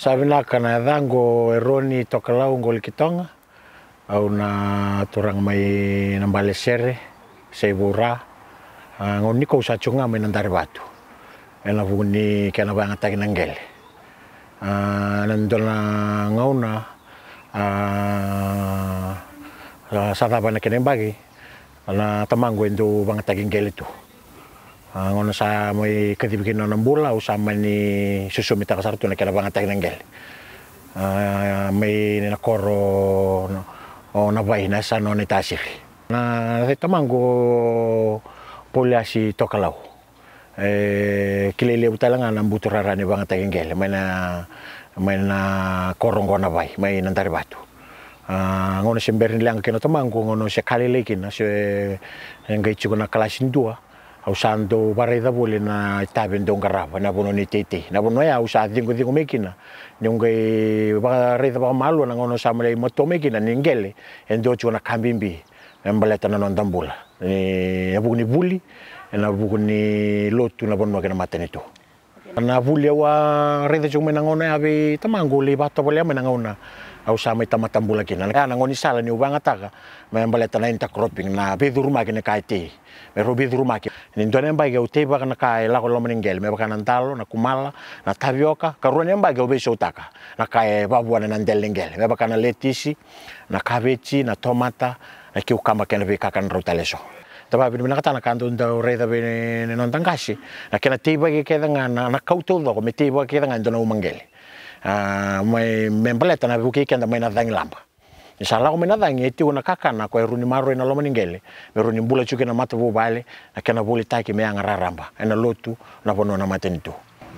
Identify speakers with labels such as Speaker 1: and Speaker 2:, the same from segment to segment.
Speaker 1: Sabi e na dango go eroni tokalau go likitong au na turang mai nambale sere seibura ngon niko usachunga mai nandare batu ena vuni kena banga tak nangel nandol na ngauna sa tapa na kenembagi na tamanggo indo e banga tak ngel itu Ah, ngono sa moy kadibikin na bula usama ni susumi taga sartu na kela bangatay ng gel. Ah, may nakoro o nabay na sa no ni tasik. Na tamango pula si tokalau. Eh, kilelew talaga ng buturara ni bangatay ng gel. May na may na korong ko nabay, may nantari batu. Ah, ngono sembernilanga kena temangu ngono eh, na se ngai cukuna kalasin dua usando barreda bole na estaven de garrafa na bono ni tete na bono ya usa dingo dingo mekina nunge barreda ba malo na ngono samle moto mekina ningele endo chona kambimbi embaleta na ndambula ni abuni buli na abuni e, lotu na bono kena matenito na vulia wa rede jo mena ngona ave tamango le bata bolea mena ngona au sama ita matambula kina na kana ngoni sala ni ubanga taga me mbale tana inta cropping na be duruma kine kaite me robi duruma ke ni ndone mba ga uteba kana kai la kolo meningel me bakana ndalo na kumala na tabioka karone mba ga obeso taka na kai babu na ndelengel me bakana letisi na kabechi na tomata na kiukamba kene be kakan rotaleso taba pini mina katana kanto nda reda pini non tangkashi. Na kena tiba ki keda ngana na kauto doko me tiba keda ngana dona umangele. Ah, mai membeleta na buki kenda mai na dangi lamba. Inshallah kami nada ngi tiu na runi maru na loma ningele, me runi bula chuki na mata bale, na buli taki me raramba, ena lotu na bono na tu.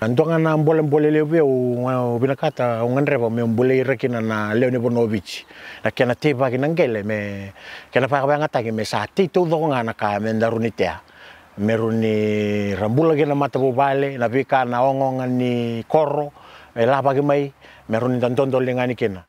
Speaker 1: andonga na mbola mbolele vya ubinakata unganreva me mbole irakina na Leonibonovic na kena teva kina ngele me kena pa kaba ngata me sa te to do ngana ka me tea. me runi rambula kina mata bobale na vika na ongonga ni korro me lava mai me runi lengani kena